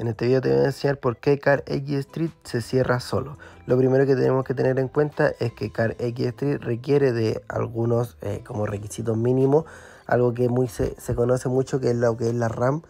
En este video te voy a enseñar por qué Car X Street se cierra solo. Lo primero que tenemos que tener en cuenta es que Car X Street requiere de algunos eh, como requisitos mínimos, algo que muy se, conoce mucho que es lo que es la RAM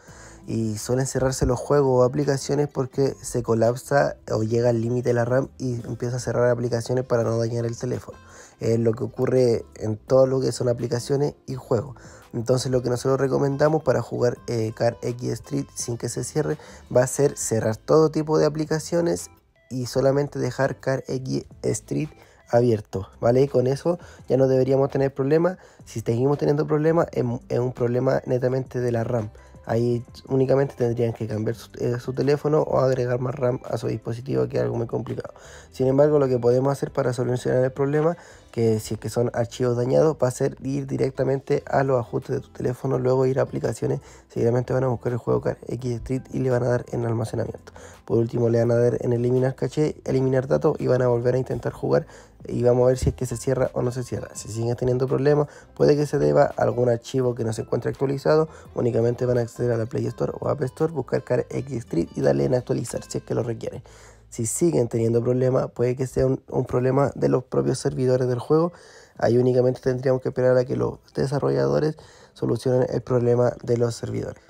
y suelen cerrarse los juegos o aplicaciones porque se colapsa o llega al límite de la RAM y empieza a cerrar aplicaciones para no dañar el teléfono. Es lo que ocurre en todo lo que son aplicaciones y juegos. Entonces lo que nosotros recomendamos para jugar eh, Car X Street sin que se cierre va a ser cerrar todo tipo de aplicaciones y solamente dejar Car X Street abierto, ¿vale? Y con eso ya no deberíamos tener problemas. Si seguimos teniendo problemas, es un problema netamente de la RAM. Ahí únicamente tendrían que cambiar eh, su, teléfono o agregar más RAM a su dispositivo, que es algo muy complicado. Sin embargo, lo que podemos hacer para solucionar el problema que si es que son archivos dañados va a ser ir directamente a los ajustes de tu teléfono, luego ir a aplicaciones, seguramente van a buscar el juego Car X Street y le van a dar en almacenamiento. Por último le van a dar en eliminar caché, eliminar datos y van a volver a intentar jugar y vamos a ver si es que se cierra o no se cierra. Si siguen teniendo problemas, puede que se deba a algún archivo que no se encuentre actualizado, únicamente van a acceder a la Play Store o App Store, buscar Car X Street y darle en actualizar si es que lo requiere si siguen teniendo problemas, puede que sea un, un, problema de los propios servidores del juego. Ahí únicamente tendríamos que esperar a que los desarrolladores solucionen el problema de los servidores.